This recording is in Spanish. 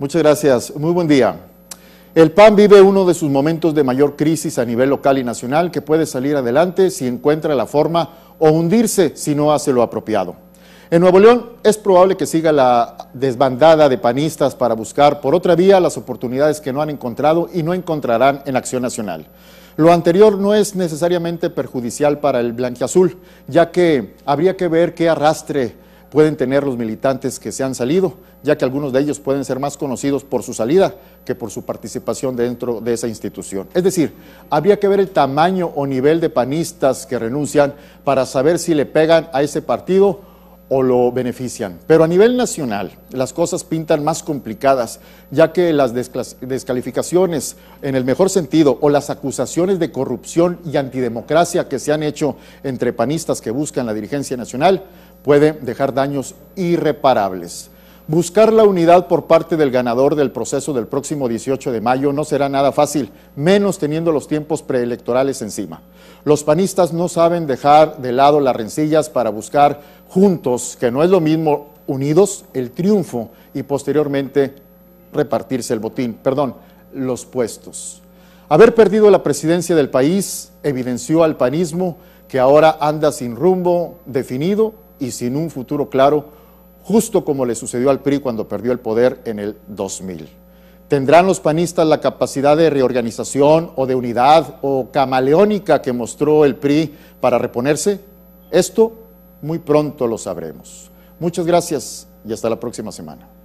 Muchas gracias. Muy buen día. El PAN vive uno de sus momentos de mayor crisis a nivel local y nacional que puede salir adelante si encuentra la forma o hundirse si no hace lo apropiado. En Nuevo León es probable que siga la desbandada de panistas para buscar por otra vía las oportunidades que no han encontrado y no encontrarán en Acción Nacional. Lo anterior no es necesariamente perjudicial para el blanquiazul, ya que habría que ver qué arrastre pueden tener los militantes que se han salido, ya que algunos de ellos pueden ser más conocidos por su salida que por su participación dentro de esa institución. Es decir, habría que ver el tamaño o nivel de panistas que renuncian para saber si le pegan a ese partido o lo benefician. Pero a nivel nacional las cosas pintan más complicadas, ya que las descalificaciones en el mejor sentido o las acusaciones de corrupción y antidemocracia que se han hecho entre panistas que buscan la dirigencia nacional pueden dejar daños irreparables. Buscar la unidad por parte del ganador del proceso del próximo 18 de mayo no será nada fácil, menos teniendo los tiempos preelectorales encima. Los panistas no saben dejar de lado las rencillas para buscar juntos, que no es lo mismo unidos el triunfo y posteriormente repartirse el botín, perdón, los puestos. Haber perdido la presidencia del país evidenció al panismo que ahora anda sin rumbo definido y sin un futuro claro, justo como le sucedió al PRI cuando perdió el poder en el 2000. ¿Tendrán los panistas la capacidad de reorganización o de unidad o camaleónica que mostró el PRI para reponerse? Esto muy pronto lo sabremos. Muchas gracias y hasta la próxima semana.